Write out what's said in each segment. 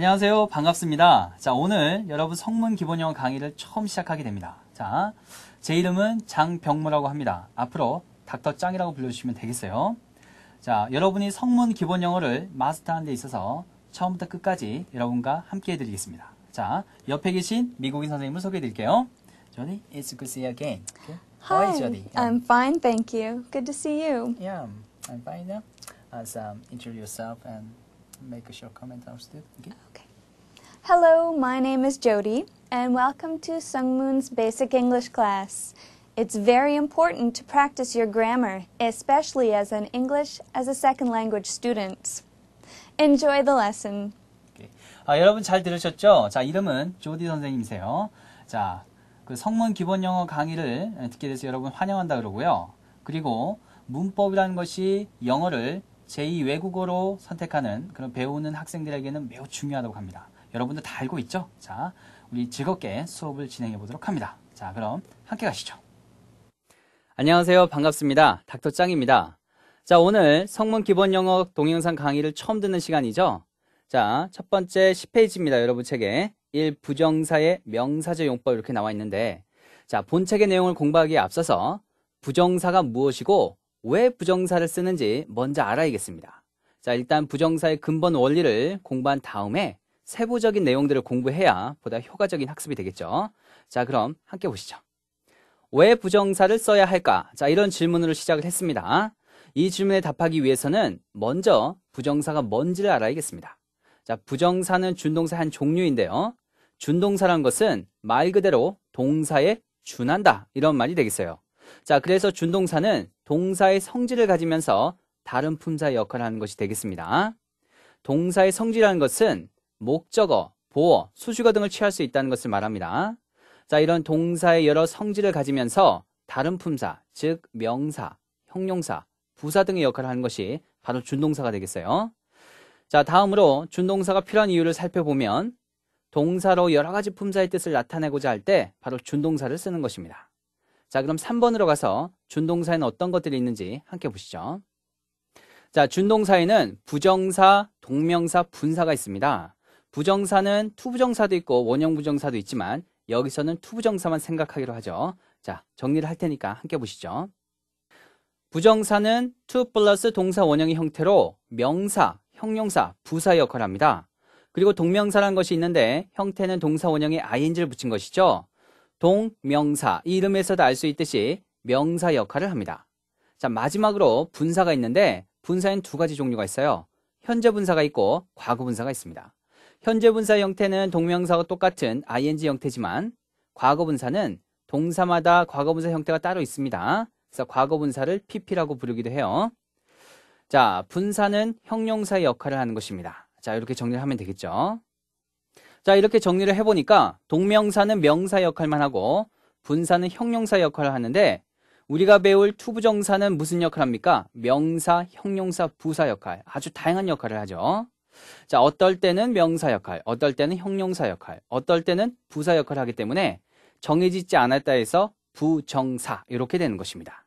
안녕하세요. 반갑습니다. 자, 오늘 여러분 성문 기본 형 강의를 처음 시작하게 됩니다. 자, 제 이름은 장병무라고 합니다. 앞으로 닥터 짱이라고 불러주시면 되겠어요. 자, 여러분이 성문 기본 형어를 마스터하는 데 있어서 처음부터 끝까지 여러분과 함께 해드리겠습니다. 자, 옆에 계신 미국인 선생님을 소개해 드릴게요. Johnny, it's good to see you again. Okay. Hi, h i Johnny? I'm um, fine, thank you. Good to see you. Yeah, I'm fine now. As um, introduce yourself and make a short comment instead. Okay. okay. Hello, my name is Jody, and welcome to Sungmoon's Basic English class. It's very important to practice your grammar, especially as an English as a second language student. Enjoy the lesson. Okay. 아, 여러분 잘 들으셨죠? 자, 이름은 조디 선생님이세요. 자, 그 성문 기본 영어 강의를 듣게 돼서 여러분 환영한다 그러고요. 그리고 문법이라는 것이 영어를 제2 외국어로 선택하는 그런 배우는 학생들에게는 매우 중요하다고 합니다. 여러분들 다 알고 있죠? 자, 우리 즐겁게 수업을 진행해 보도록 합니다. 자, 그럼 함께 가시죠. 안녕하세요. 반갑습니다. 닥터 짱입니다. 자, 오늘 성문 기본 영어 동영상 강의를 처음 듣는 시간이죠? 자, 첫 번째 10페이지입니다. 여러분 책에. 1. 부정사의 명사제 용법 이렇게 나와 있는데, 자, 본 책의 내용을 공부하기에 앞서서 부정사가 무엇이고 왜 부정사를 쓰는지 먼저 알아야겠습니다. 자, 일단 부정사의 근본 원리를 공부한 다음에 세부적인 내용들을 공부해야 보다 효과적인 학습이 되겠죠. 자, 그럼 함께 보시죠. 왜 부정사를 써야 할까? 자, 이런 질문으로 시작을 했습니다. 이 질문에 답하기 위해서는 먼저 부정사가 뭔지를 알아야겠습니다. 자, 부정사는 준동사 한 종류인데요. 준동사란 것은 말 그대로 동사에 준한다. 이런 말이 되겠어요. 자, 그래서 준동사는 동사의 성질을 가지면서 다른 품사 의 역할을 하는 것이 되겠습니다. 동사의 성질이라는 것은 목적어, 보어, 수식어 등을 취할 수 있다는 것을 말합니다. 자, 이런 동사의 여러 성질을 가지면서 다른 품사, 즉 명사, 형용사, 부사 등의 역할을 하는 것이 바로 준동사가 되겠어요. 자, 다음으로 준동사가 필요한 이유를 살펴보면 동사로 여러 가지 품사의 뜻을 나타내고자 할 때 바로 준동사를 쓰는 것입니다. 자, 그럼 3번으로 가서 준동사에는 어떤 것들이 있는지 함께 보시죠. 자, 준동사에는 부정사, 동명사, 분사가 있습니다. 부정사는 투부정사도 있고 원형 부정사도 있지만 여기서는 투부정사만 생각하기로 하죠. 자, 정리를 할 테니까 함께 보시죠. 부정사는 투 o 플러스 동사 원형의 형태로 명사, 형용사, 부사 역할을 합니다. 그리고 동명사라는 것이 있는데 형태는 동사 원형에 ing를 붙인 것이죠. 동명사 이 이름에서도 알 수 있듯이 명사 역할을 합니다. 자, 마지막으로 분사가 있는데 분사엔 두 가지 종류가 있어요. 현재 분사가 있고 과거 분사가 있습니다. 현재 분사 형태는 동명사와 똑같은 ing 형태지만 과거 분사는 동사마다 과거 분사 형태가 따로 있습니다. 그래서 과거 분사를 pp라고 부르기도 해요. 자, 분사는 형용사의 역할을 하는 것입니다. 자, 이렇게 정리를 하면 되겠죠. 자, 이렇게 정리를 해보니까 동명사는 명사 역할만 하고 분사는 형용사 역할을 하는데 우리가 배울 투부정사는 무슨 역할을 합니까? 명사, 형용사, 부사 역할. 아주 다양한 역할을 하죠. 자, 어떨 때는 명사 역할, 어떨 때는 형용사 역할, 어떨 때는 부사 역할을 하기 때문에 정해지지 않았다 해서 부정사 이렇게 되는 것입니다.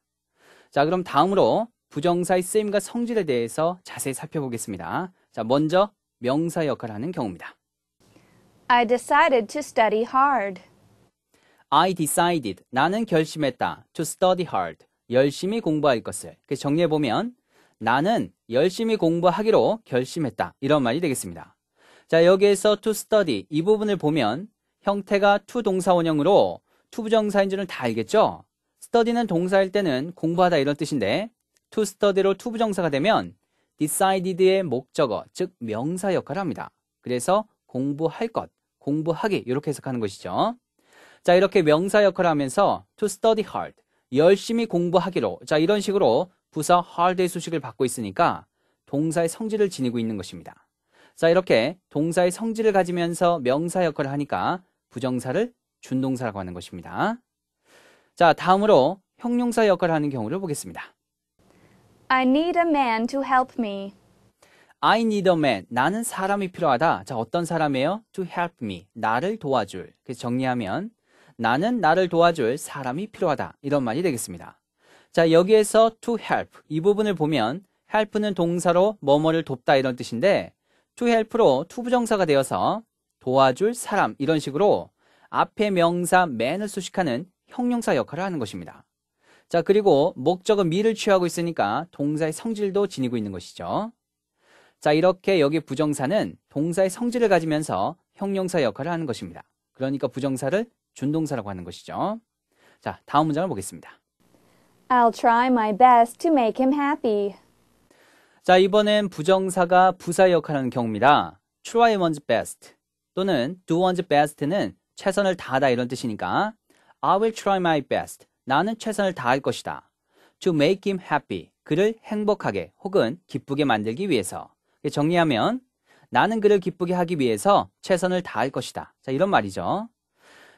자, 그럼 다음으로 부정사의 쓰임과 성질에 대해서 자세히 살펴보겠습니다. 자, 먼저 명사 역할을 하는 경우입니다. I decided to study hard. I decided. 나는 결심했다. To study hard. 열심히 공부할 것을. 그 정리해 보면 나는 열심히 공부하기로 결심했다. 이런 말이 되겠습니다. 자, 여기에서 to study 이 부분을 보면 형태가 to 동사 원형으로 to 부정사인 줄은 다 알겠죠? study는 동사일 때는 공부하다 이런 뜻인데 to study로 to 부정사가 되면 decided의 목적어, 즉 명사 역할을 합니다. 그래서 공부할 것, 공부하기 이렇게 해석하는 것이죠. 자, 이렇게 명사 역할을 하면서 to study hard, 열심히 공부하기로. 자, 이런 식으로 부사 hard의 수식을 받고 있으니까 동사의 성질을 지니고 있는 것입니다. 자, 이렇게 동사의 성질을 가지면서 명사 역할을 하니까 부정사를 준동사라고 하는 것입니다. 자, 다음으로 형용사 역할을 하는 경우를 보겠습니다. I need a man to help me. I need a man. 나는 사람이 필요하다. 자, 어떤 사람이에요? To help me. 나를 도와줄. 그래서 정리하면 나는 나를 도와줄 사람이 필요하다. 이런 말이 되겠습니다. 자, 여기에서 to help 이 부분을 보면 help는 동사로 뭐뭐를 돕다 이런 뜻인데 to help로 to 부정사가 되어서 도와줄 사람 이런 식으로 앞에 명사 man을 수식하는 형용사 역할을 하는 것입니다. 자, 그리고 목적은 미를 취하고 있으니까 동사의 성질도 지니고 있는 것이죠. 자, 이렇게 여기 부정사는 동사의 성질을 가지면서 형용사 역할을 하는 것입니다. 그러니까 부정사를 준동사라고 하는 것이죠. 자, 다음 문장을 보겠습니다. I'll try my best to make him happy. 자, 이번엔 부정사가 부사 역할하는 경우입니다. try one's best 또는 do one's best는 최선을 다하다 이런 뜻이니까 I will try my best. 나는 최선을 다할 것이다. to make him happy. 그를 행복하게 혹은 기쁘게 만들기 위해서. 정리하면 나는 그를 기쁘게 하기 위해서 최선을 다할 것이다. 자, 이런 말이죠.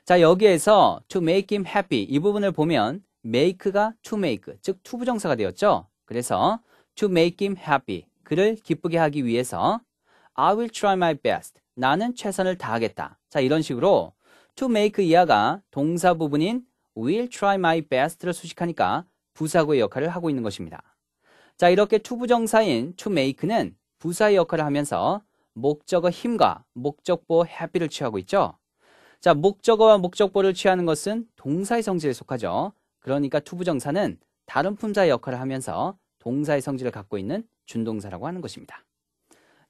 자, 여기에서 to make him happy 이 부분을 보면 make가 to make, 즉 to 부정사가 되었죠. 그래서 to make him happy, 그를 기쁘게 하기 위해서 I will try my best, 나는 최선을 다하겠다. 자, 이런 식으로 to make 이하가 동사 부분인 will try my best를 수식하니까 부사구의 역할을 하고 있는 것입니다. 자, 이렇게 to 부정사인 to make는 부사의 역할을 하면서 목적어 힘과 목적보 happy를 취하고 있죠. 자, 목적어와 목적보를 취하는 것은 동사의 성질에 속하죠. 그러니까 투부정사는 다른 품사의 역할을 하면서 동사의 성질을 갖고 있는 준동사라고 하는 것입니다.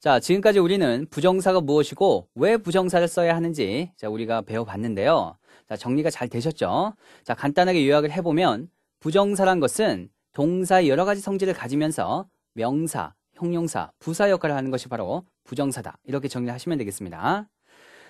자, 지금까지 우리는 부정사가 무엇이고 왜 부정사를 써야 하는지 자, 우리가 배워봤는데요. 자, 정리가 잘 되셨죠? 자, 간단하게 요약을 해보면 부정사란 것은 동사의 여러 가지 성질을 가지면서 명사, 형용사, 부사 역할을 하는 것이 바로 부정사다. 이렇게 정리하시면 되겠습니다.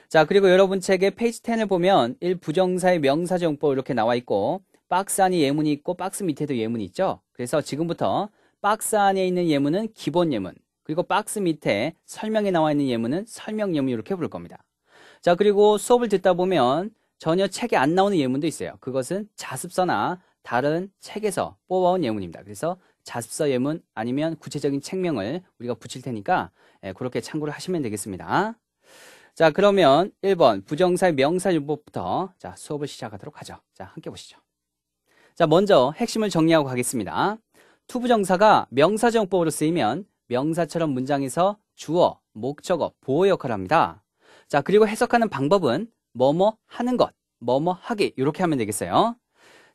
자, 그리고 여러분 책의 페이지 10을 보면 일 부정사의 명사정법 이렇게 나와 있고 박스 안에 예문이 있고 박스 밑에도 예문이 있죠. 그래서 지금부터 박스 안에 있는 예문은 기본 예문, 그리고 박스 밑에 설명에 나와 있는 예문은 설명 예문 이렇게 볼 겁니다. 자, 그리고 수업을 듣다 보면 전혀 책에 안 나오는 예문도 있어요. 그것은 자습서나 다른 책에서 뽑아온 예문입니다. 그래서 자습서 예문 아니면 구체적인 책명을 우리가 붙일 테니까 예, 그렇게 참고를 하시면 되겠습니다. 자, 그러면 1번 부정사의 명사윤법부터 자, 수업을 시작하도록 하죠. 자, 함께 보시죠. 자, 먼저 핵심을 정리하고 가겠습니다. 투부정사가 명사정법으로 쓰이면 명사처럼 문장에서 주어, 목적어, 보호 역할을 합니다. 자, 그리고 해석하는 방법은 뭐뭐 하는 것, 뭐뭐 하기 이렇게 하면 되겠어요.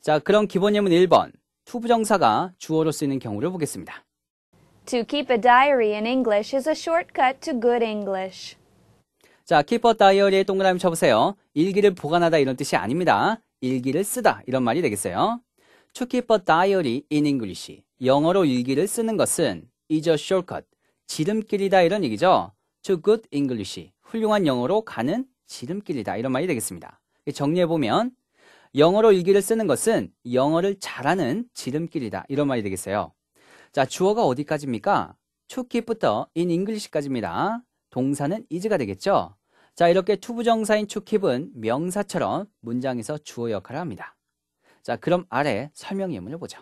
자, 그럼 기본 예문 1번 투부정사가 주어로 쓰이는 경우를 보겠습니다. To keep a diary in English is a shortcut to good English. 자, 키퍼 다이어리의 동그라미 쳐보세요. 일기를 보관하다 이런 뜻이 아닙니다. 일기를 쓰다 이런 말이 되겠어요. To keep a diary in English. 영어로 일기를 쓰는 것은 is a shortcut. 지름길이다 이런 얘기죠. To good English. 훌륭한 영어로 가는 지름길이다 이런 말이 되겠습니다. 정리해보면 영어로 일기를 쓰는 것은 영어를 잘하는 지름길이다 이런 말이 되겠어요. 자, 주어가 어디까지입니까? to keep부터 in English까지입니다. 동사는 is가 되겠죠? 자, 이렇게 투부정사인 축힙은 명사처럼 문장에서 주어 역할을 합니다. 자, 그럼 아래 설명 예문을 보죠.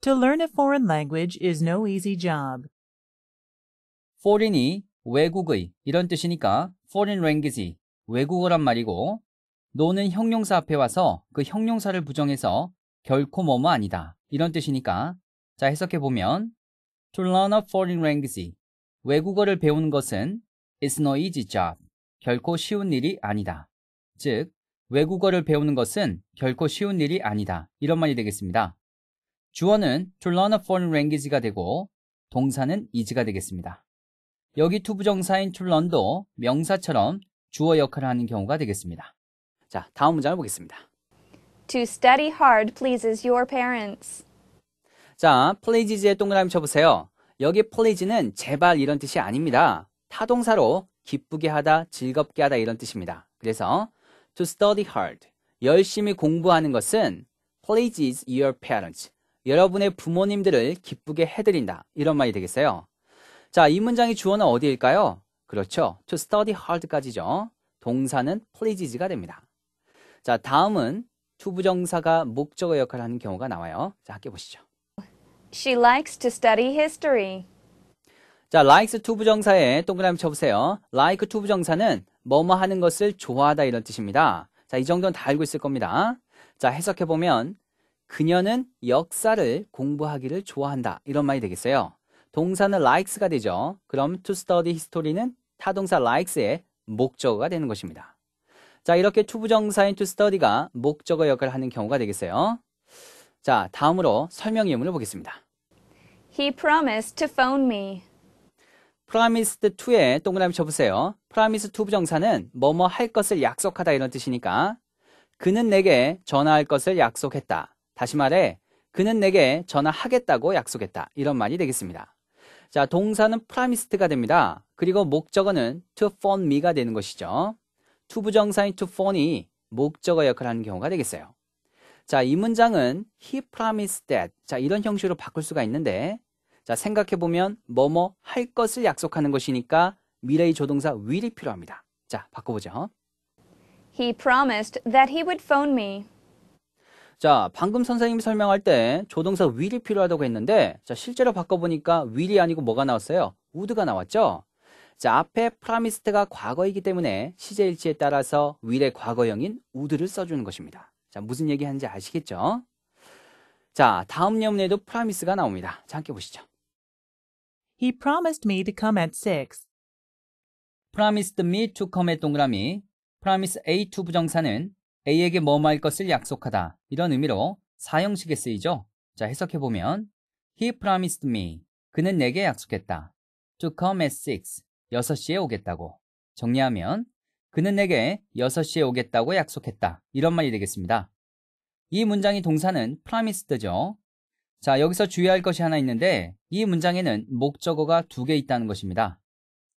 To learn a foreign language is no easy job. foreign이 외국의 이런 뜻이니까 foreign language 외국어란 말이고 너는 형용사 앞에 와서 그 형용사를 부정해서 결코 뭐뭐 아니다 이런 뜻이니까 자 해석해 보면 to learn a foreign language 외국어를 배우는 것은 is no easy job 결코 쉬운 일이 아니다. 즉, 외국어를 배우는 것은 결코 쉬운 일이 아니다. 이런 말이 되겠습니다. 주어는 to learn a foreign language가 되고 동사는 is가 되겠습니다. 여기 투부정사인 to learn도 명사처럼 주어 역할을 하는 경우가 되겠습니다. 자, 다음 문장을 보겠습니다. To study hard pleases your parents. 자, pleases에 동그라미 쳐보세요. 여기 please는 제발 이런 뜻이 아닙니다. 타동사로 기쁘게 하다, 즐겁게 하다 이런 뜻입니다. 그래서 to study hard, 열심히 공부하는 것은 pleases your parents, 여러분의 부모님들을 기쁘게 해드린다 이런 말이 되겠어요. 자, 이 문장의 주어는 어디일까요? 그렇죠. to study hard까지죠. 동사는 pleases가 됩니다. 자, 다음은 투부정사가 목적어 역할을 하는 경우가 나와요. 자, 함께 보시죠. She likes to study history. 자, likes to 부정사에 동그라미 쳐보세요. like to 부정사는 뭐뭐 하는 것을 좋아하다 이런 뜻입니다. 자, 이 정도는 다 알고 있을 겁니다. 자, 해석해보면 그녀는 역사를 공부하기를 좋아한다. 이런 말이 되겠어요. 동사는 likes가 되죠. 그럼 to study history는 타동사 likes의 목적어가 되는 것입니다. 자, 이렇게 투부정사인 to study가 목적어 역할을 하는 경우가 되겠어요. 자, 다음으로 설명 예문을 보겠습니다. He promised to phone me. 프라미스 i s 에 동그라미 쳐보세요. 프라미스 투 부정사는 뭐뭐 할 것을 약속하다 이런 뜻이니까 그는 내게 전화할 것을 약속했다. 다시 말해 그는 내게 전화하겠다고 약속했다. 이런 말이 되겠습니다. 자, 동사는 프라미스트가 됩니다. 그리고 목적어는 to phone me가 되는 것이죠. 투 부정사인 to phone이 목적어 역할을 하는 경우가 되겠어요. 자, 이 문장은 he promised that. 자, 이런 형식으로 바꿀 수가 있는데 자, 생각해보면 뭐뭐 할 것을 약속하는 것이니까 미래의 조동사 will이 필요합니다. 자, 바꿔보죠. He promised that he would phone me. 자, 방금 선생님이 설명할 때 조동사 will이 필요하다고 했는데 자, 실제로 바꿔보니까 will이 아니고 뭐가 나왔어요? would가 나왔죠? 자, 앞에 promised가 과거이기 때문에 시제일치에 따라서 will의 과거형인 would를 써주는 것입니다. 자, 무슨 얘기하는지 아시겠죠? 자, 다음 예문에도 promise가 나옵니다. 자, 함께 보시죠. He promised me to come at 6. promised me to come의 동그라미 promise A to 부정사는 A에게 뭐뭐할 것을 약속하다 이런 의미로 사형식에 쓰이죠. 자 해석해 보면 He promised me 그는 내게 약속했다. to come at 6 6시에 오겠다고 정리하면 그는 내게 6시에 오겠다고 약속했다 이런 말이 되겠습니다. 이 문장의 동사는 promised죠. 자, 여기서 주의할 것이 하나 있는데 이 문장에는 목적어가 두 개 있다는 것입니다.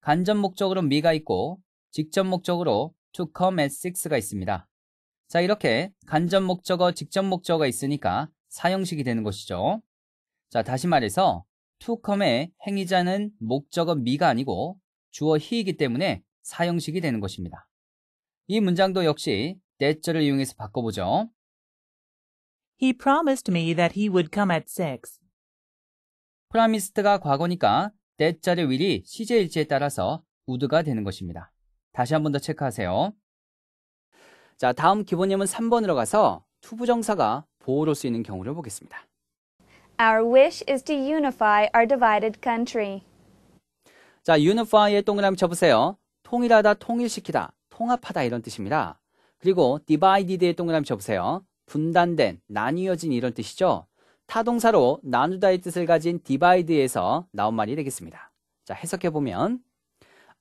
간접 목적으로 me가 있고 직접 목적으로 to come at 6가 있습니다. 자, 이렇게 간접 목적어, 직접 목적어가 있으니까 사형식이 되는 것이죠. 자, 다시 말해서 to come의 행위자는 목적어 me가 아니고 주어 he이기 때문에 사형식이 되는 것입니다. 이 문장도 역시 that를 이용해서 바꿔보죠. He promised me that he would come at 6. promised가 과거니까 that자리 will이 시제 일지에 따라서 would가 되는 것입니다. 다시 한 번 더 체크하세요. 자, 다음 기본 예문 3번으로 가서 투부정사가 보호로 쓰이는 경우를 보겠습니다. Our wish is to unify our divided country. 자, unify에 동그라미 쳐보세요. 통일하다, 통일시키다, 통합하다 이런 뜻입니다. 그리고 divided에 동그라미 쳐보세요. 분단된, 나뉘어진 이런 뜻이죠. 타동사로 나누다의 뜻을 가진 divide에서 나온 말이 되겠습니다. 자, 해석해 보면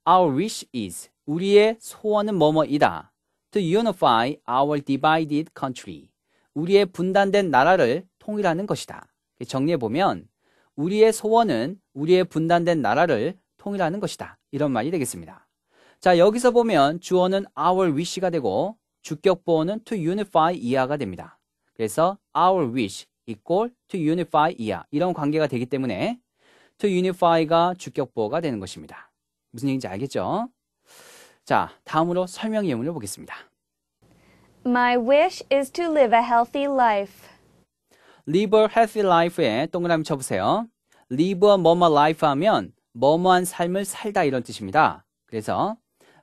Our wish is 우리의 소원은 뭐뭐이다. To unify our divided country. 우리의 분단된 나라를 통일하는 것이다. 정리해 보면 우리의 소원은 우리의 분단된 나라를 통일하는 것이다. 이런 말이 되겠습니다. 자, 여기서 보면 주어는 our wish가 되고 주격 보호는 to unify 이하가 됩니다. 그래서 our wish equal to unify 이하 이런 관계가 되기 때문에 to unify가 주격 보호가 되는 것입니다. 무슨 얘기인지 알겠죠? 자, 다음으로 설명 예문을 보겠습니다. My wish is to live a healthy life. live a healthy life에 동그라미 쳐보세요. live a 뭐뭐 life 하면 뭐뭐한 삶을 살다 이런 뜻입니다. 그래서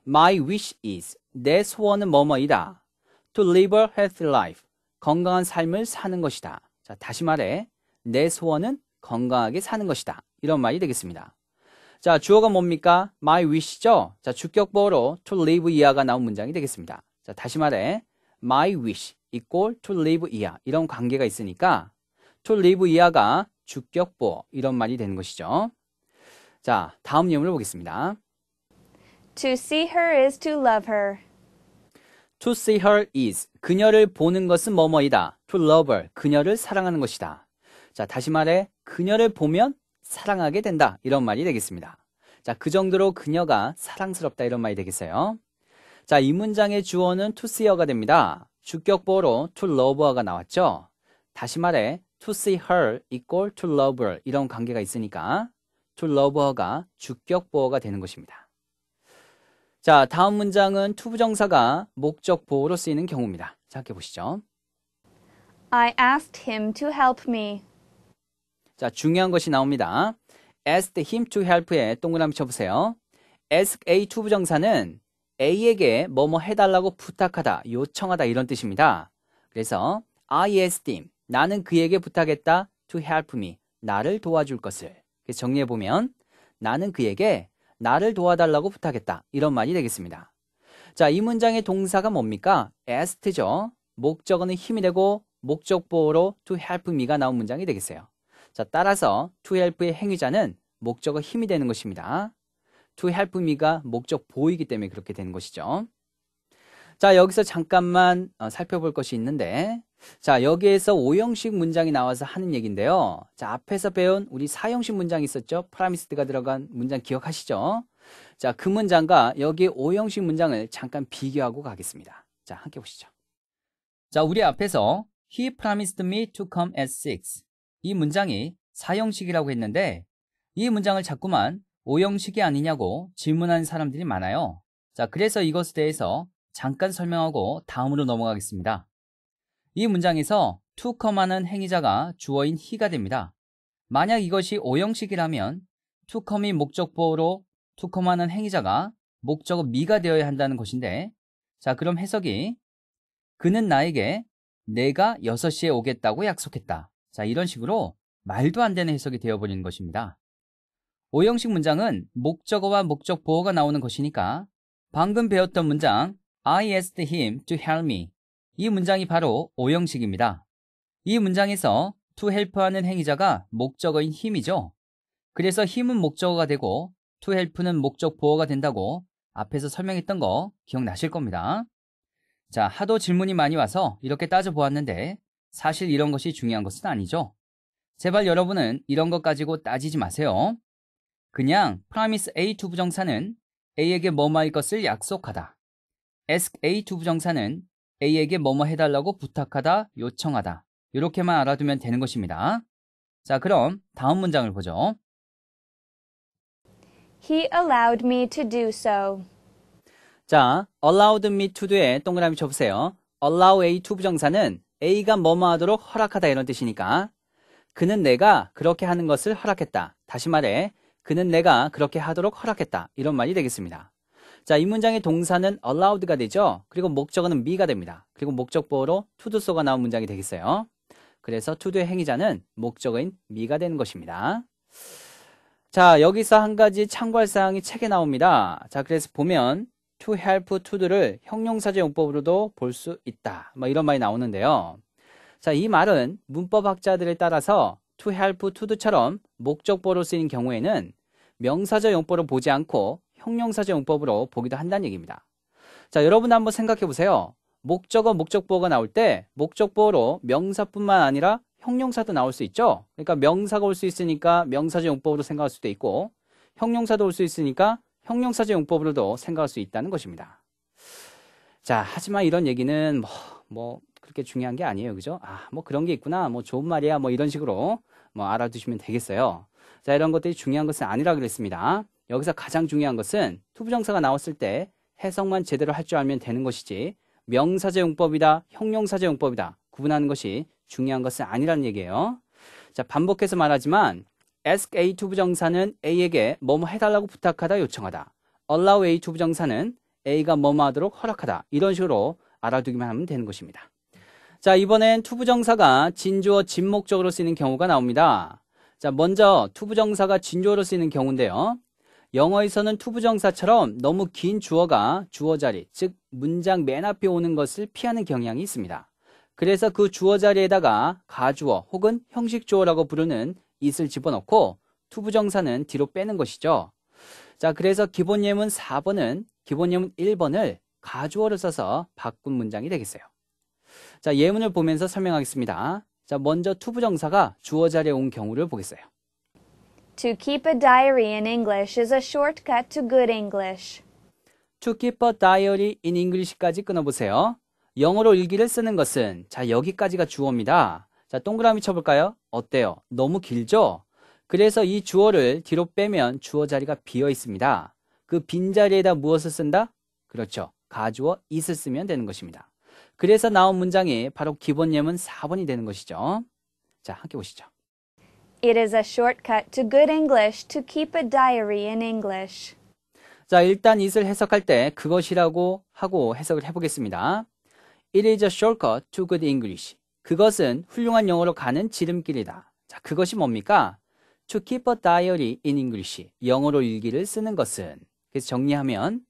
my wish is 내 소원은 뭐뭐이다. To live a healthy life. 건강한 삶을 사는 것이다. 자, 다시 말해. 내 소원은 건강하게 사는 것이다. 이런 말이 되겠습니다. 자, 주어가 뭡니까? my wish죠? 자, 주격보로 to live 이하가 나온 문장이 되겠습니다. 자, 다시 말해. my wish equal to live 이하. 이런 관계가 있으니까 to live 이하가 주격보 이런 말이 되는 것이죠. 자, 다음 예문을 보겠습니다. To see her is to love her. To see her is 그녀를 보는 것은 뭐뭐이다. To love her 그녀를 사랑하는 것이다. 자, 다시 말해 그녀를 보면 사랑하게 된다. 이런 말이 되겠습니다. 자, 그 정도로 그녀가 사랑스럽다 이런 말이 되겠어요. 자, 이 문장의 주어는 to see가 됩니다. 주격보로 to love가 나왔죠. 다시 말해 to see her equal to love her 이런 관계가 있으니까 to love her가 주격보어가 되는 것입니다. 자, 다음 문장은 투부정사가 목적 보호로 쓰이는 경우입니다. 함께 보시죠. I asked him to help me. 자, 중요한 것이 나옵니다. asked him to help에 동그라미 쳐보세요. ask a 투부정사는 A에게 뭐 뭐 해달라고 부탁하다, 요청하다 이런 뜻입니다. 그래서 I asked him, 나는 그에게 부탁했다 to help me, 나를 도와줄 것을. 정리해보면 나는 그에게 나를 도와달라고 부탁했다. 이런 말이 되겠습니다. 자, 이 문장의 동사가 뭡니까? asked죠. 목적어는 힘이 되고 목적 보호로 to help me가 나온 문장이 되겠어요. 자, 따라서 to help의 행위자는 목적어 힘이 되는 것입니다. to help me가 목적 보호이기 때문에 그렇게 되는 것이죠. 자, 여기서 잠깐만 어, 살펴볼 것이 있는데 자, 여기에서 5형식 문장이 나와서 하는 얘기인데요. 자, 앞에서 배운 우리 4형식 문장 이 있었죠? 프라미스트가 들어간 문장 기억하시죠? 자, 그 문장과 여기 5형식 문장을 잠깐 비교하고 가겠습니다. 자, 함께 보시죠. 자, 우리 앞에서 He promised me to come at 6. 이 문장이 4형식이라고 했는데 이 문장을 자꾸만 5형식이 아니냐고 질문하는 사람들이 많아요. 자, 그래서 이것에 대해서 잠깐 설명하고 다음으로 넘어가겠습니다. 이 문장에서 to come하는 행위자가 주어인 he가 됩니다. 만약 이것이 오형식이라면 to come이 목적보로 to come하는 행위자가 목적어 미가 되어야 한다는 것인데 자 그럼 해석이 그는 나에게 내가 6시에 오겠다고 약속했다. 자 이런 식으로 말도 안 되는 해석이 되어버리는 것입니다. 오형식 문장은 목적어와 목적 보호가 나오는 것이니까 방금 배웠던 문장 I asked him to help me 이 문장이 바로 오형식입니다. 이 문장에서 to help하는 행위자가 목적어인 힘이죠. 그래서 힘은 목적어가 되고 to help는 목적 보어가 된다고 앞에서 설명했던 거 기억나실 겁니다. 자, 하도 질문이 많이 와서 이렇게 따져보았는데 사실 이런 것이 중요한 것은 아니죠. 제발 여러분은 이런 것 가지고 따지지 마세요. 그냥 promise A to 부정사는 A에게 뭐뭐할 것을 약속하다. ask A to 부정사는 A에게 뭐뭐 해달라고 부탁하다, 요청하다. 이렇게만 알아두면 되는 것입니다. 자, 그럼 다음 문장을 보죠. He allowed me to do so. 자, allowed me to do에 동그라미 쳐보세요. allow A to 부정사는 A가 뭐뭐 하도록 허락하다 이런 뜻이니까 그는 내가 그렇게 하는 것을 허락했다. 다시 말해, 그는 내가 그렇게 하도록 허락했다. 이런 말이 되겠습니다. 자, 이 문장의 동사는 allowed가 되죠. 그리고 목적어는 m e 가 됩니다. 그리고 목적보로 to do so가 나온 문장이 되겠어요. 그래서 to do의 행위자는 목적어인 me가 되는 것입니다. 자, 여기서 한 가지 참고할 사항이 책에 나옵니다. 자, 그래서 보면 to help to do를 형용사제 용법으로도 볼 수 있다. 뭐 이런 말이 나오는데요. 자, 이 말은 문법학자들에 따라서 to help to do처럼 목적보로 쓰인 경우에는 명사적 용법을 보지 않고 형용사적 용법으로 보기도 한다는 얘기입니다. 자, 여러분 한번 생각해 보세요. 목적어, 목적보어가 나올 때 목적보어로 명사뿐만 아니라 형용사도 나올 수 있죠. 그러니까 명사가 올 수 있으니까 명사적 용법으로 생각할 수도 있고 형용사도 올 수 있으니까 형용사적 용법으로도 생각할 수 있다는 것입니다. 자, 하지만 이런 얘기는 뭐, 뭐 그렇게 중요한 게 아니에요. 그죠? 아, 뭐 그런 게 있구나. 뭐 좋은 말이야. 뭐 이런 식으로 뭐 알아두시면 되겠어요. 자, 이런 것들이 중요한 것은 아니라 그랬습니다. 여기서 가장 중요한 것은 투부정사가 나왔을 때 해석만 제대로 할 줄 알면 되는 것이지 명사제용법이다형용사제용법이다 구분하는 것이 중요한 것은 아니라는 얘기예요. 자 반복해서 말하지만 ask A 투부정사는 A에게 뭐뭐 해달라고 부탁하다, 요청하다. allow A 투부정사는 A가 뭐뭐 하도록 허락하다. 이런 식으로 알아두기만 하면 되는 것입니다. 자 이번엔 투부정사가 진주어 진목적으로 쓰이는 경우가 나옵니다. 자 먼저 투부정사가 진주어로 쓰이는 경우인데요. 영어에서는 투부정사처럼 너무 긴 주어가 주어 자리, 즉 문장 맨 앞에 오는 것을 피하는 경향이 있습니다. 그래서 그 주어 자리에다가 가주어 혹은 형식주어라고 부르는 it을 집어넣고 투부정사는 뒤로 빼는 것이죠. 자, 그래서 기본 예문 4번은 기본 예문 1번을 가주어를 써서 바꾼 문장이 되겠어요. 자, 예문을 보면서 설명하겠습니다. 자, 먼저 투부정사가 주어 자리에 온 경우를 보겠어요. To keep a diary in English is a shortcut to good English. To keep a diary in English까지 끊어보세요. 영어로 일기를 쓰는 것은 자 여기까지가 주어입니다. 자 동그라미 쳐볼까요? 어때요? 너무 길죠? 그래서 이 주어를 뒤로 빼면 주어 자리가 비어 있습니다. 그 빈자리에다 무엇을 쓴다? 그렇죠. 가주어 it을 쓰면 되는 것입니다. 그래서 나온 문장이 바로 기본 예문 4번이 되는 것이죠. 자, 함께 보시죠. It is a shortcut to good English to keep a diary in English. 자, 일단 이슬 해석할 때 그것이라고 하고 해석을 해보겠습니다. It is a shortcut to good English. 그것은 훌륭한 영어로 가는 지름길이다. 자, 그것이 뭡니까? To keep a diary in English. 영어로 일기를 쓰는 것은. 그래서 정리하면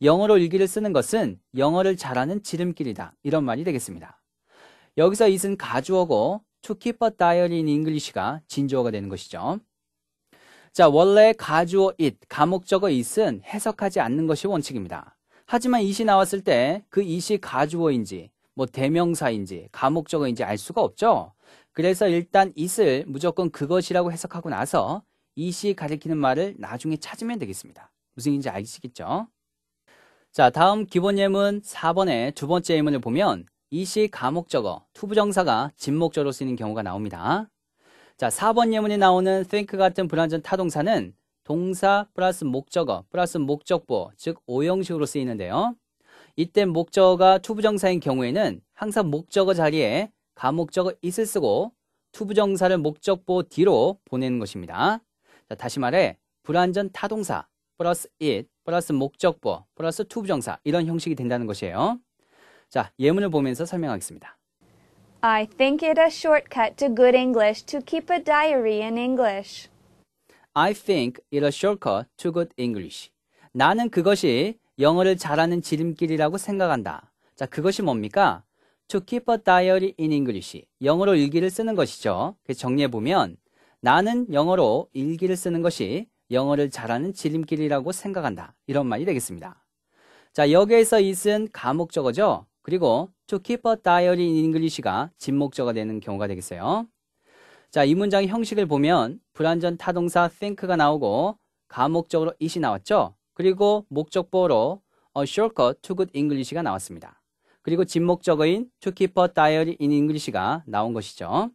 영어로 일기를 쓰는 것은 영어를 잘하는 지름길이다. 이런 말이 되겠습니다. 여기서 이슬은 가주어고 to keep a diary in English가 진주어가 되는 것이죠. 자, 원래 가주어 it, 가목적어 it은 해석하지 않는 것이 원칙입니다. 하지만 it이 나왔을 때 그 it이 가주어인지 뭐 대명사인지 감옥적어인지알 수가 없죠. 그래서 일단 it을 무조건 그것이라고 해석하고 나서 it이 가리키는 말을 나중에 찾으면 되겠습니다. 무슨 일 인지 아시겠죠? 자, 다음 기본 예문 4번의 두 번째 예문을 보면 이시 가목적어, 투부정사가 진목적으로 쓰이는 경우가 나옵니다. 자, 4번 예문에 나오는 think 같은 불완전 타동사는 동사 플러스 목적어 플러스 목적보, 즉 오형식으로 쓰이는데요. 이때 목적어가 투부정사인 경우에는 항상 목적어 자리에 가목적어 있을 쓰고 투부정사를 목적보 뒤로 보내는 것입니다. 자, 다시 말해 불완전 타동사 플러스 it 플러스 목적보 플러스 투부정사 이런 형식이 된다는 것이에요. 자, 예문을 보면서 설명하겠습니다. I think it a shortcut to good English to keep a diary in English. I think it a shortcut to good English. 나는 그것이 영어를 잘하는 지름길이라고 생각한다. 자, 그것이 뭡니까? To keep a diary in English. 영어로 일기를 쓰는 것이죠. 그 정리해보면 나는 영어로 일기를 쓰는 것이 영어를 잘하는 지름길이라고 생각한다. 이런 말이 되겠습니다. 자, 여기에서 이은 감목적어죠. 그리고 to keep a diary in English가 진목적어 되는 경우가 되겠어요. 자, 이 문장의 형식을 보면 불완전 타동사 think가 나오고 가목적으로 it이 나왔죠. 그리고 목적보로 a shortcut to good English가 나왔습니다. 그리고 진목적어인 to keep a diary in English가 나온 것이죠.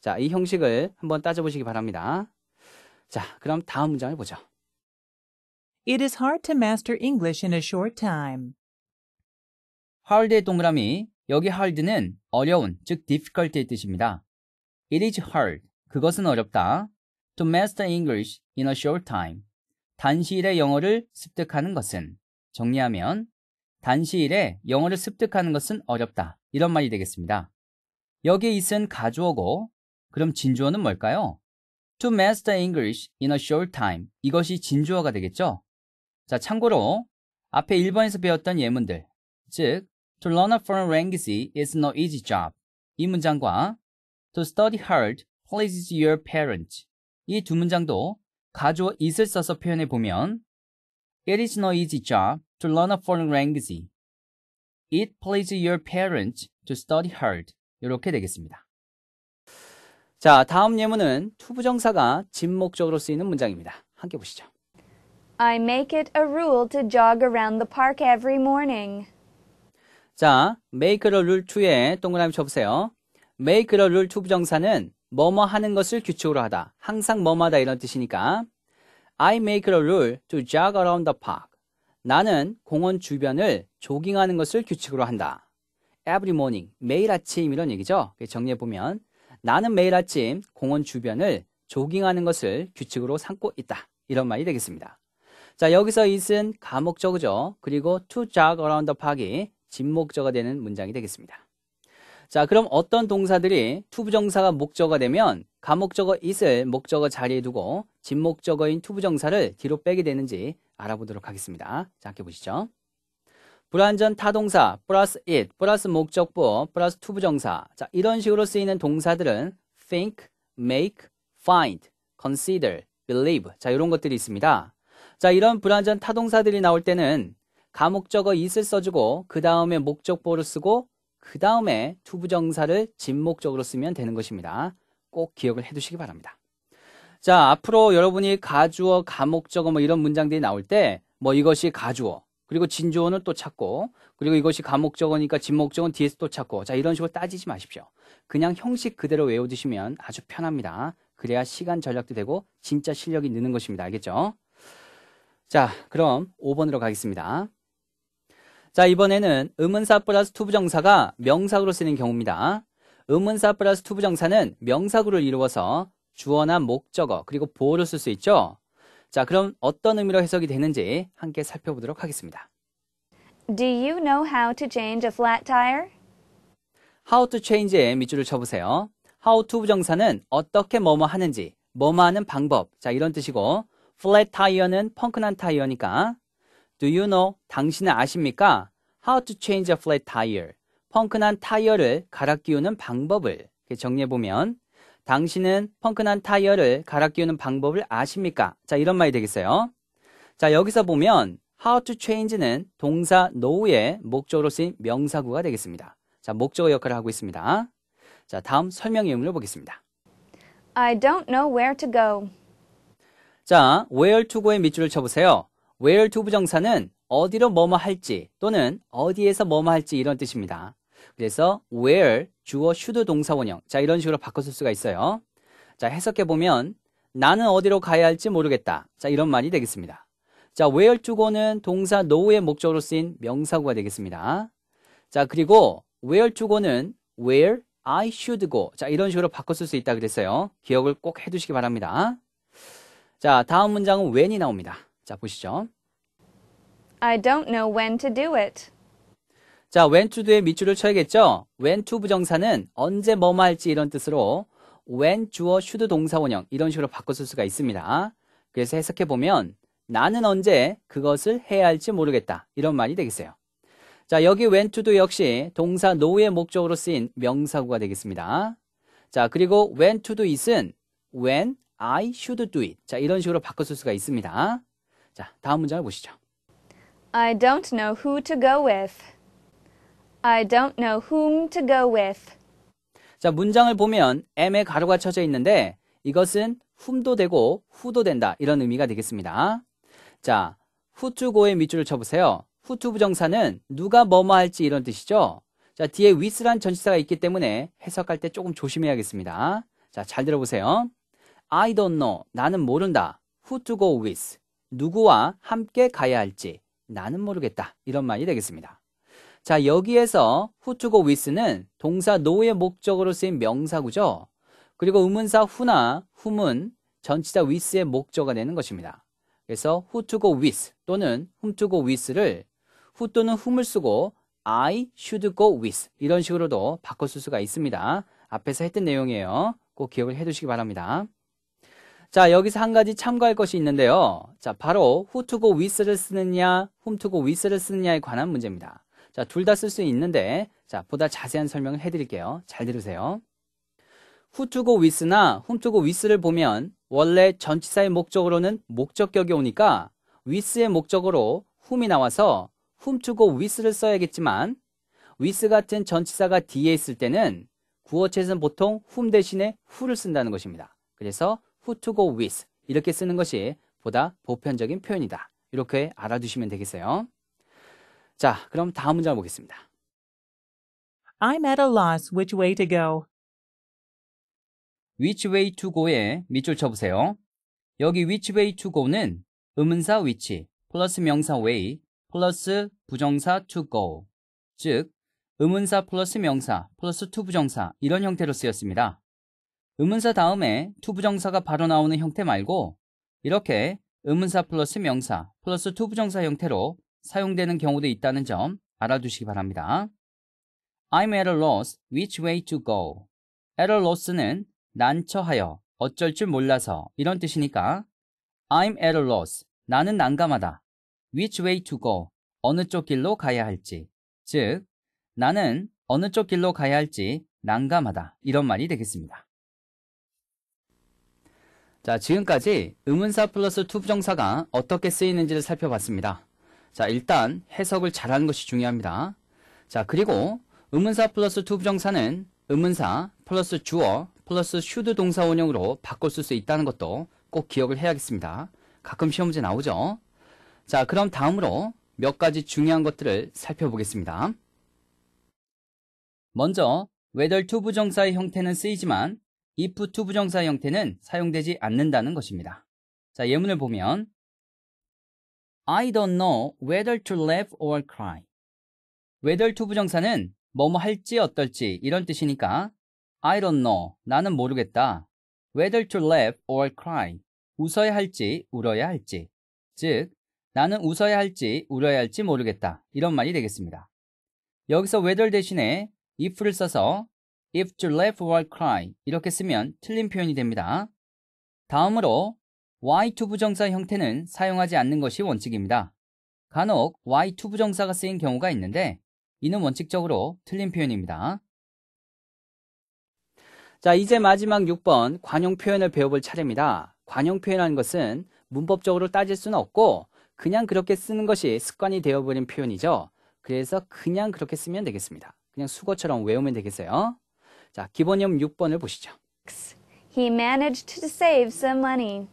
자, 이 형식을 한번 따져보시기 바랍니다. 자, 그럼 다음 문장을 보죠. It is hard to master English in a short time. hard의 동그라미, 여기 hard는 어려운, 즉 d i f f i c u l t 의 뜻입니다. It is hard, 그것은 어렵다. To master English in a short time, 단시일에 영어를 습득하는 것은 정리하면 단시일에 영어를 습득하는 것은 어렵다. 이런 말이 되겠습니다. 여기 있은 가주어고 그럼 진주어는 뭘까요? To master English in a short time. 이것이 진주어가 되겠죠? 자, 참고로 앞에 1번에서 배웠던 예문들, 즉 To learn a foreign language is no easy job. 이 문장과 To study hard pleases your parent. 이두 문장도 가져 is을 써서 표현해 보면 It is no easy job to learn a foreign language. It pleases your parent to study hard. 이렇게 되겠습니다. 자, 다음 예문은 투부정사가 진목적으로 쓰이는 문장입니다. 함께 보시죠. I make it a rule to jog around the park every morning. 자, make를 룰 2에 동그라미 쳐보세요. make를 룰2 부정사는 뭐뭐 하는 것을 규칙으로 하다. 항상 뭐뭐하다 이런 뜻이니까. I make a rule to jog around the park. 나는 공원 주변을 조깅하는 것을 규칙으로 한다. Every morning, 매일 아침 이런 얘기죠. 정리해보면 나는 매일 아침 공원 주변을 조깅하는 것을 규칙으로 삼고 있다. 이런 말이 되겠습니다. 자, 여기서 이은 감목적이죠. 그리고 to jog around the park이 진목적어가 되는 문장이 되겠습니다. 자, 그럼 어떤 동사들이 투부정사가 목적어 되면 감목적어 it을 목적어 자리에 두고 진목적어인 투부정사를 뒤로 빼게 되는지 알아보도록 하겠습니다. 자, 함께 보시죠. 불완전 타동사, 플러스 it, 플러스 목적부, 플러스 투부정사. 자, 이런 식으로 쓰이는 동사들은 think, make, find, consider, believe. 자, 이런 것들이 있습니다. 자, 이런 불완전 타동사들이 나올 때는 감옥적어이 t 을 써주고 그 다음에 목적보를 쓰고 그 다음에 투부정사를 진목적으로 쓰면 되는 것입니다. 꼭 기억을 해두시기 바랍니다. 자 앞으로 여러분이 가주어 감옥적어뭐 이런 문장들이 나올 때 뭐 이것이 가주어 그리고 진주어는 또 찾고 그리고 이것이 감옥적어니까 진목적어는 뒤에서 또 찾고 자 이런 식으로 따지지 마십시오. 그냥 형식 그대로 외워두시면 아주 편합니다. 그래야 시간 절약도 되고 진짜 실력이 느는 것입니다. 알겠죠? 자, 그럼 5번으로 가겠습니다. 자 이번에는 음문사 플러스 투부정사가 명사구로 쓰는 경우입니다. 음문사 플러스 투부정사는 명사구를 이루어서 주어나 목적어 그리고 보어를 쓸 수 있죠. 자 그럼 어떤 의미로 해석이 되는지 함께 살펴보도록 하겠습니다. Do you know how to change a flat tire? How to change의 밑줄을 쳐보세요. How to 부정사는 어떻게 뭐뭐 하는지, 뭐뭐 하는 방법. 자, 이런 뜻이고, flat tire는 펑크난 타이어니까 Do you know? 당신은 아십니까? How to change a flat tire. 펑크난 타이어를 갈아 끼우는 방법을 정리해 보면 당신은 펑크난 타이어를 갈아 끼우는 방법을 아십니까? 자, 이런 말이 되겠어요. 자, 여기서 보면 how to change는 동사 k n o 의 목적으로 쓰인 명사구가 되겠습니다. 자, 목적어 역할을 하고 있습니다. 자, 다음 설명 예문을 보겠습니다. I don't know where to go. 자, where to go의 밑줄을 쳐보세요. where 조부정사는 어디로 뭐뭐 할지 또는 어디에서 뭐뭐 할지 이런 뜻입니다. 그래서 where 주어 should 동사원형 자 이런 식으로 바꿔 쓸 수가 있어요. 자 해석해 보면 나는 어디로 가야 할지 모르겠다. 자 이런 말이 되겠습니다. 자 where 주어는 동사 no의 목적으로 쓰인 명사구가 되겠습니다. 자 그리고 where 주어는 where I should go 자 이런 식으로 바꿔 쓸수 있다 그랬어요. 기억을 꼭 해두시기 바랍니다. 자 다음 문장은 when이 나옵니다. 자, 보시죠. I don't know when to do it. 자, when to do의 밑줄을 쳐야겠죠? when to 부정사는 언제 뭐뭐 할지 이런 뜻으로 when 주어 should 동사 원형 이런 식으로 바꿔 쓸 수가 있습니다. 그래서 해석해 보면 나는 언제 그것을 해야 할지 모르겠다. 이런 말이 되겠어요. 자, 여기 when to do 역시 동사 no의 목적으로 쓰인 명사구가 되겠습니다. 자, 그리고 when to do it은 when I should do it. 자, 이런 식으로 바꿔 쓸 수가 있습니다. 자, 다음 문장을 보시죠. I don't know who to go with. I don't know whom to go with. 자, 문장을 보면 m 에 가로가 쳐져 있는데 이것은 whom도 되고 who도 된다. 이런 의미가 되겠습니다. 자, who to go의 밑줄을 쳐보세요. who to 부정사는 누가 뭐뭐 할지 이런 뜻이죠. 자, 뒤에 with란 전치사가 있기 때문에 해석할 때 조금 조심해야겠습니다. 자, 잘 들어보세요. I don't know. 나는 모른다. who to go with. 누구와 함께 가야 할지 나는 모르겠다. 이런 말이 되겠습니다. 자, 여기에서 후투고 위스는 동사 노의 목적으로 쓰인 명사구죠. 그리고 의문사 후나 후문 전치사 위스의 목적가 되는 것입니다. 그래서 후투고 위스 또는 훔투고 위스를 후 또는 훔을 쓰고 I should go with 이런 식으로도 바꿔 쓸 수가 있습니다. 앞에서 했던 내용이에요. 꼭 기억을 해두시기 바랍니다. 자, 여기서 한 가지 참고할 것이 있는데요. 자, 바로 who to go with를 쓰느냐, whom to go with를 쓰느냐에 관한 문제입니다. 자, 둘 다 쓸 수 있는데, 자, 보다 자세한 설명을 해드릴게요. 잘 들으세요. who to go with나 whom to go with를 보면 원래 전치사의 목적으로는 목적격이 오니까 with의 목적으로 whom이 나와서 whom to go with를 써야겠지만 with 같은 전치사가 뒤에 있을 때는 구어체에서는 보통 whom 대신에 who를 쓴다는 것입니다. 그래서 who to go with 이렇게 쓰는 것이 보다 보편적인 표현이다. 이렇게 알아두시면 되겠어요. 자, 그럼 다음 문장 보겠습니다. I'm at a loss which way to go. which way to go에 밑줄 쳐보세요. 여기 which way to go는 의문사 which 플러스 명사 way 플러스 부정사 to go 즉 의문사 플러스 명사 플러스 to 부정사 이런 형태로 쓰였습니다. 의문사 다음에 투부정사가 바로 나오는 형태 말고 이렇게 의문사 플러스 명사 플러스 투부정사 형태로 사용되는 경우도 있다는 점 알아두시기 바랍니다. I'm at a loss which way to go. at a loss는 난처하여 어쩔 줄 몰라서 이런 뜻이니까 I'm at a loss 나는 난감하다. which way to go 어느 쪽 길로 가야 할지 즉 나는 어느 쪽 길로 가야 할지 난감하다 이런 말이 되겠습니다. 자, 지금까지 의문사 플러스 투 부정사가 어떻게 쓰이는지를 살펴봤습니다. 자, 일단 해석을 잘하는 것이 중요합니다. 자, 그리고 의문사 플러스 투 부정사는 의문사 플러스 주어 플러스 슈드 동사 원형으로 바꿀수 있다는 것도 꼭 기억을 해야겠습니다. 가끔 시험 문제 나오죠? 자, 그럼 다음으로 몇 가지 중요한 것들을 살펴보겠습니다. 먼저 w 덜투 부정사의 형태는 쓰이지만 if to 부정사 형태는 사용되지 않는다는 것입니다. 자, 예문을 보면 I don't know whether to laugh or cry. whether to 부정사는 뭐뭐 할지 어떨지 이런 뜻이니까 I don't know 나는 모르겠다. whether to laugh or cry 웃어야 할지 울어야 할지 즉 나는 웃어야 할지 울어야 할지 모르겠다 이런 말이 되겠습니다. 여기서 whether 대신에 if를 써서 if the left wall cry 이렇게 쓰면 틀린 표현이 됩니다. 다음으로 y2 부정사 형태는 사용하지 않는 것이 원칙입니다. 간혹 y2 부정사가 쓰인 경우가 있는데 이는 원칙적으로 틀린 표현입니다. 자, 이제 마지막 6번 관용 표현을 배워볼 차례입니다. 관용 표현이라는 것은 문법적으로 따질 수는 없고 그냥 그렇게 쓰는 것이 습관이 되어버린 표현이죠. 그래서 그냥 그렇게 쓰면 되겠습니다. 그냥 수거처럼 외우면 되겠어요. 자, 기본형 6번을 보시죠. He managed to save some money.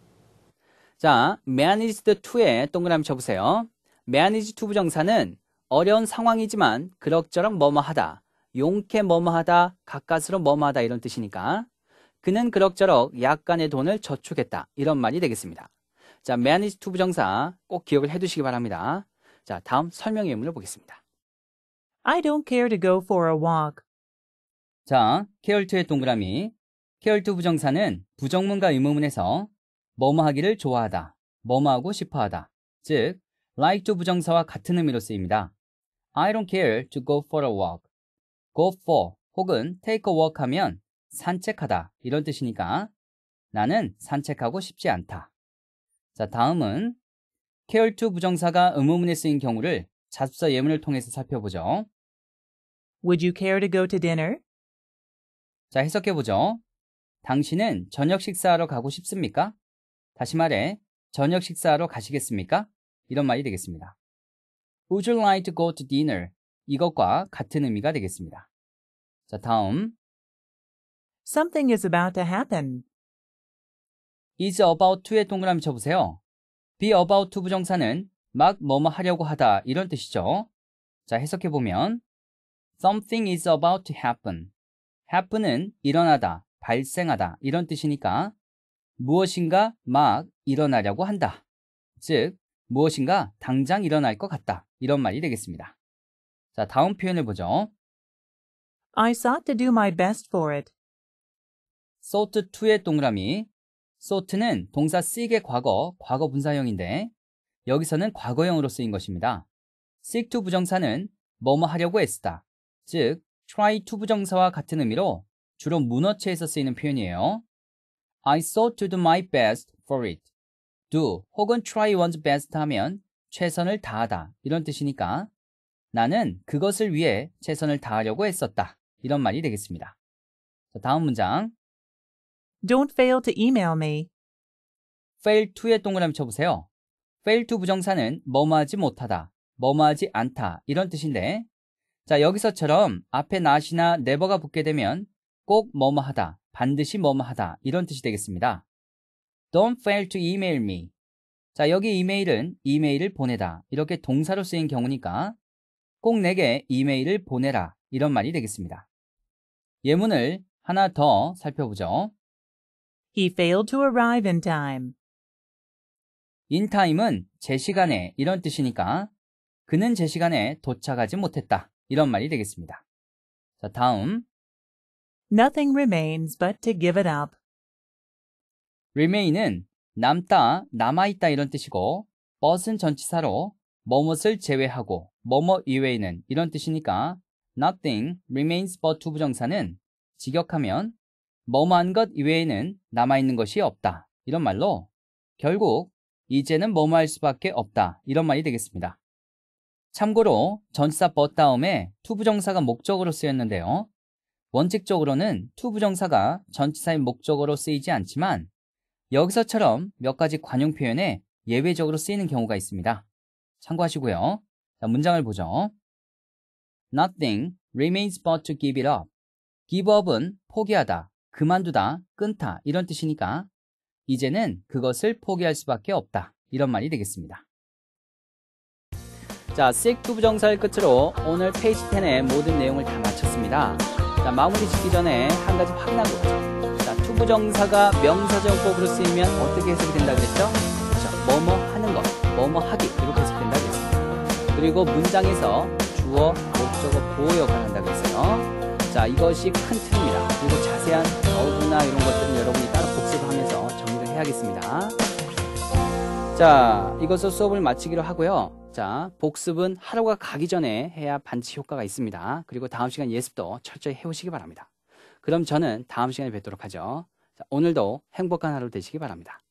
자, managed to에 동그라미 쳐보세요. manage to 부정사는 어려운 상황이지만 그럭저럭 뭐뭐하다, 용케 뭐뭐하다, 가까스로 뭐뭐하다 이런 뜻이니까 그는 그럭저럭 약간의 돈을 저축했다 이런 말이 되겠습니다. 자, manage to 부정사 꼭 기억을 해두시기 바랍니다. 자, 다음 설명 의문을 보겠습니다. I don't care to go for a walk. 자, 케얼2의 동그라미. 케얼2 부정사는 부정문과 의문문에서 뭐뭐 하기를 좋아하다, 뭐뭐 하고 싶어 하다. 즉, like to 부정사와 같은 의미로 쓰입니다. I don't care to go for a walk. go for 혹은 take a walk 하면 산책하다 이런 뜻이니까 나는 산책하고 싶지 않다. 자, 다음은 케얼 r 부정사가 의문문에 쓰인 경우를 자습서 예문을 통해서 살펴보죠. Would you care to go to dinner? 자, 해석해보죠. 당신은 저녁 식사하러 가고 싶습니까? 다시 말해, 저녁 식사하러 가시겠습니까? 이런 말이 되겠습니다. Would you like to go to dinner? 이것과 같은 의미가 되겠습니다. 자, 다음. Something is about to happen. is about to의 동그라미 쳐보세요. be about to 부정사는 막 뭐뭐 하려고 하다 이런 뜻이죠. 자, 해석해보면 something is about to happen. happen은 일어나다, 발생하다 이런 뜻이니까 무엇인가 막 일어나려고 한다. 즉, 무엇인가 당장 일어날 것 같다. 이런 말이 되겠습니다. 자, 다음 표현을 보죠. I sought to do my best for it. sought t 의 동그라미. sought는 동사 seek의 과거, 과거 분사형인데 여기서는 과거형으로 쓰인 것입니다. seek to 부정사는 뭐뭐 하려고 애쓰다. 즉, try to 부정사와 같은 의미로 주로 문어체에서 쓰이는 표현이에요. I sought to do my best for it. do 혹은 try one's best 하면 최선을 다하다 이런 뜻이니까 나는 그것을 위해 최선을 다하려고 했었다 이런 말이 되겠습니다. 다음 문장 Don't fail to email me. fail to에 동그라미 쳐보세요. fail to 부정사는 머무하지 못하다, 머무하지 않다 이런 뜻인데 자, 여기서처럼 앞에 not이나 never가 붙게 되면 꼭 뭐뭐하다, 반드시 뭐뭐하다 이런 뜻이 되겠습니다. Don't fail to email me. 자, 여기 이메일은 이메일을 보내다 이렇게 동사로 쓰인 경우니까 꼭 내게 이메일을 보내라 이런 말이 되겠습니다. 예문을 하나 더 살펴보죠. He failed to arrive in time. in time은 제 시간에 이런 뜻이니까 그는 제 시간에 도착하지 못했다. 이런 말이 되겠습니다. 자, 다음. Nothing remains but to give it up. remain은 남다, 남아있다 이런 뜻이고 but은 전치사로 뭐뭇을 제외하고 뭐뭇 이외에는 이런 뜻이니까 nothing remains but to 부정사는 직역하면 뭐뭐한 것 이외에는 남아있는 것이 없다 이런 말로 결국 이제는 뭐뭐 할 수밖에 없다 이런 말이 되겠습니다. 참고로 전치사 but 다음에 to 부정사가 목적으로 쓰였는데요. 원칙적으로는 to 부정사가 전치사의 목적으로 쓰이지 않지만 여기서처럼 몇 가지 관용 표현에 예외적으로 쓰이는 경우가 있습니다. 참고하시고요. 자, 문장을 보죠. Nothing remains but to give it up. give up은 포기하다, 그만두다, 끊다 이런 뜻이니까 이제는 그것을 포기할 수밖에 없다 이런 말이 되겠습니다. 자, 식9 부정사의 끝으로 오늘 페이지 10의 모든 내용을 다 마쳤습니다. 자, 마무리 짓기 전에 한 가지 확인한 거죠. 자, 투부정사가 명사정법으로 쓰이면 어떻게 해석이 된다 그랬죠? 그렇죠. 뭐뭐 하는 것, 뭐뭐 하기 이렇게 해석된다 그랬어요. 그리고 문장에서 주어, 목적어, 보호역을 한다고 했어요. 자, 이것이 큰 틀입니다. 그리고 자세한 어구나 이런 것들은 여러분이 따로 복습하면서 정리를 해야겠습니다. 자, 이것으로 수업을 마치기로 하고요. 자, 복습은 하루가 가기 전에 해야 반드시 효과가 있습니다. 그리고 다음 시간 예습도 철저히 해오시기 바랍니다. 그럼 저는 다음 시간에 뵙도록 하죠. 자, 오늘도 행복한 하루 되시기 바랍니다.